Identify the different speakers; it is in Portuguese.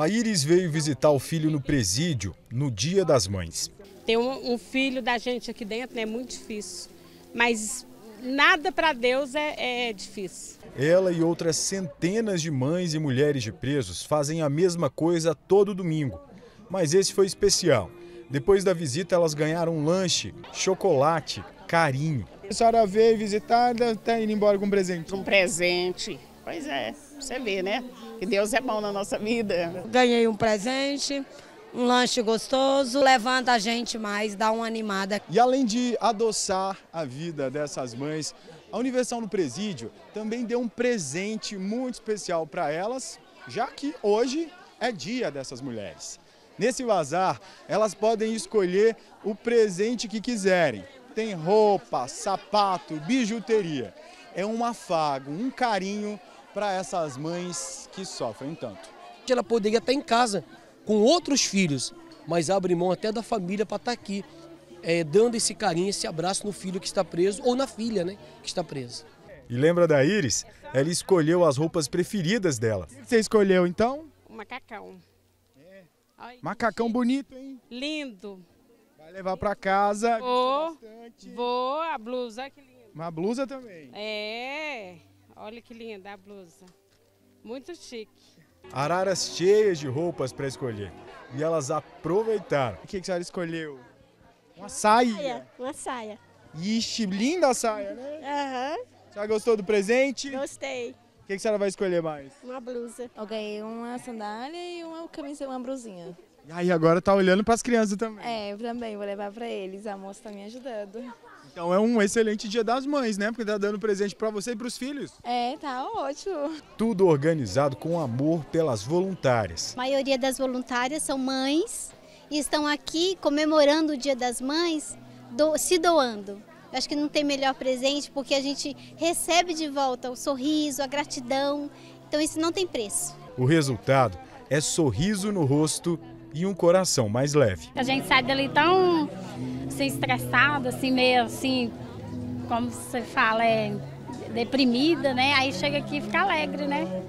Speaker 1: A Iris veio visitar o filho no presídio no Dia das Mães. Ter um, um filho da gente aqui dentro né, é muito difícil, mas nada para Deus é, é difícil. Ela e outras centenas de mães e mulheres de presos fazem a mesma coisa todo domingo. Mas esse foi especial. Depois da visita, elas ganharam lanche, chocolate, carinho. A senhora veio visitar, está indo embora com um presente. Um presente, pois é. Você vê, né? Que Deus é bom na nossa vida. Ganhei um presente, um lanche gostoso, levanta a gente mais, dá uma animada. E além de adoçar a vida dessas mães, a Universal no Presídio também deu um presente muito especial para elas, já que hoje é dia dessas mulheres. Nesse bazar, elas podem escolher o presente que quiserem. Tem roupa, sapato, bijuteria. É um afago, um carinho para essas mães que sofrem tanto. Ela poderia estar em casa com outros filhos, mas abre mão até da família para estar tá aqui, é, dando esse carinho, esse abraço no filho que está preso ou na filha né, que está presa. E lembra da Iris? Ela escolheu as roupas preferidas dela. O que você escolheu então? O macacão. É. macacão bonito, hein? Lindo. Vai levar para casa. Vou, vou, a blusa que linda Uma blusa também. É. Olha que linda a blusa. Muito chique. Araras cheias de roupas para escolher. E elas aproveitaram. O que, que a senhora escolheu? Uma, uma saia. Uma saia. Ixi, linda a saia, né? Aham. Uhum. Já gostou do presente? Gostei que, que a senhora vai escolher mais? Uma blusa. Eu ganhei uma sandália e uma camisa, uma blusinha. E aí agora tá olhando para as crianças também. É, eu também vou levar para eles. A moça tá me ajudando. Então é um excelente dia das mães, né? Porque tá dando presente para você e para os filhos. É, tá ótimo. Tudo organizado com amor pelas voluntárias. A maioria das voluntárias são mães e estão aqui comemorando o Dia das Mães, do, se doando. Eu acho que não tem melhor presente porque a gente recebe de volta o sorriso, a gratidão. Então isso não tem preço. O resultado é sorriso no rosto e um coração mais leve. A gente sai dali tão assim, estressado, assim, meio assim, como você fala, é deprimida, né? Aí chega aqui e fica alegre, né?